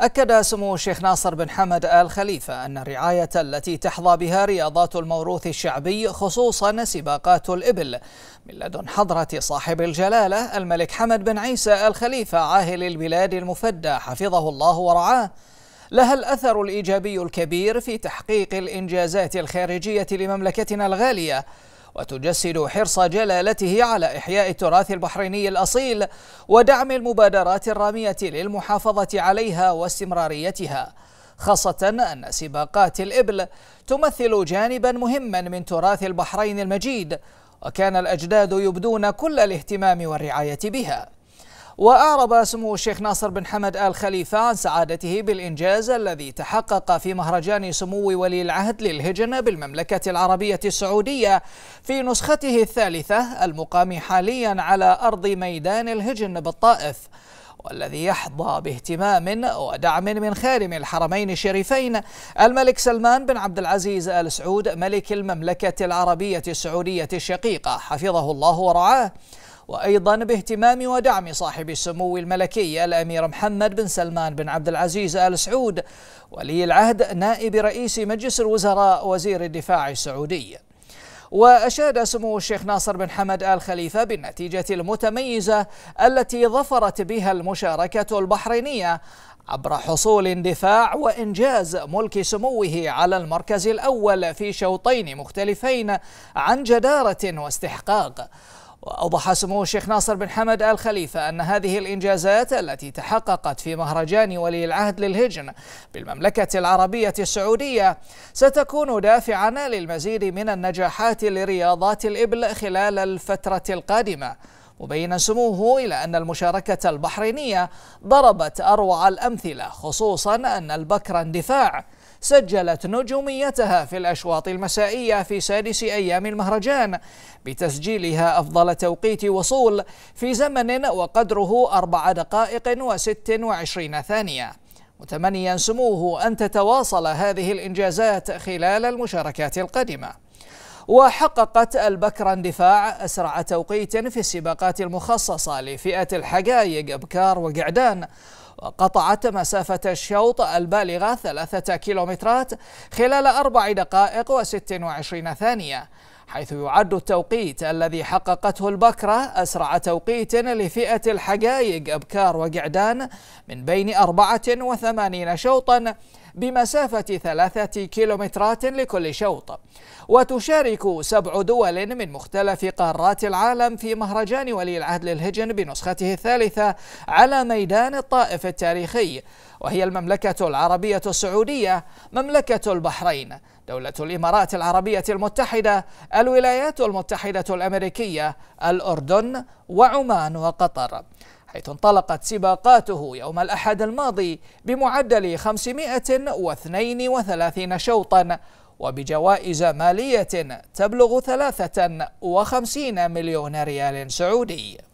أكد سمو الشيخ ناصر بن حمد آل خليفة أن الرعاية التي تحظى بها رياضات الموروث الشعبي خصوصا سباقات الإبل من لدن حضرة صاحب الجلالة الملك حمد بن عيسى آل خليفة عاهل البلاد المفدى حفظه الله ورعاه لها الأثر الإيجابي الكبير في تحقيق الإنجازات الخارجية لمملكتنا الغالية وتجسد حرص جلالته على إحياء التراث البحريني الأصيل ودعم المبادرات الرامية للمحافظة عليها واستمراريتها خاصة أن سباقات الإبل تمثل جانبا مهما من تراث البحرين المجيد وكان الأجداد يبدون كل الاهتمام والرعاية بها وأعرب سمو الشيخ ناصر بن حمد آل خليفة عن سعادته بالإنجاز الذي تحقق في مهرجان سمو ولي العهد للهجن بالمملكة العربية السعودية في نسخته الثالثة المقام حاليا على أرض ميدان الهجن بالطائف والذي يحظى باهتمام ودعم من خادم الحرمين الشريفين الملك سلمان بن عبد العزيز آل سعود ملك المملكة العربية السعودية الشقيقة حفظه الله ورعاه وأيضا باهتمام ودعم صاحب السمو الملكي الأمير محمد بن سلمان بن عبد العزيز آل سعود ولي العهد نائب رئيس مجلس الوزراء وزير الدفاع السعودي وأشاد سمو الشيخ ناصر بن حمد آل خليفة بالنتيجة المتميزة التي ظفرت بها المشاركة البحرينية عبر حصول اندفاع وإنجاز ملك سموه على المركز الأول في شوطين مختلفين عن جدارة واستحقاق وأوضح سمو الشيخ ناصر بن حمد آل خليفة أن هذه الإنجازات التي تحققت في مهرجان ولي العهد للهجن بالمملكة العربية السعودية ستكون دافعا للمزيد من النجاحات لرياضات الإبل خلال الفترة القادمة مبينا سموه إلى أن المشاركة البحرينية ضربت أروع الأمثلة خصوصا أن البكر اندفاع سجلت نجوميتها في الأشواط المسائية في سادس أيام المهرجان بتسجيلها أفضل توقيت وصول في زمن وقدره أربع دقائق وست وعشرين ثانية متمنيا سموه أن تتواصل هذه الإنجازات خلال المشاركات القادمة وحققت البكرة اندفاع أسرع توقيت في السباقات المخصصة لفئة الحقائق أبكار وقعدان وقطعت مسافة الشوط البالغة ثلاثة كيلومترات خلال أربع دقائق وست وعشرين ثانية حيث يعد التوقيت الذي حققته البكرة أسرع توقيت لفئة الحقائق أبكار وقعدان من بين 84 شوطا بمسافة ثلاثة كيلومترات لكل شوط وتشارك سبع دول من مختلف قارات العالم في مهرجان ولي العهد للهجن بنسخته الثالثة على ميدان الطائف التاريخي وهي المملكة العربية السعودية مملكة البحرين دولة الإمارات العربية المتحدة الولايات المتحدة الأمريكية الأردن وعمان وقطر حيث انطلقت سباقاته يوم الأحد الماضي بمعدل 532 شوطا وبجوائز مالية تبلغ 53 مليون ريال سعودي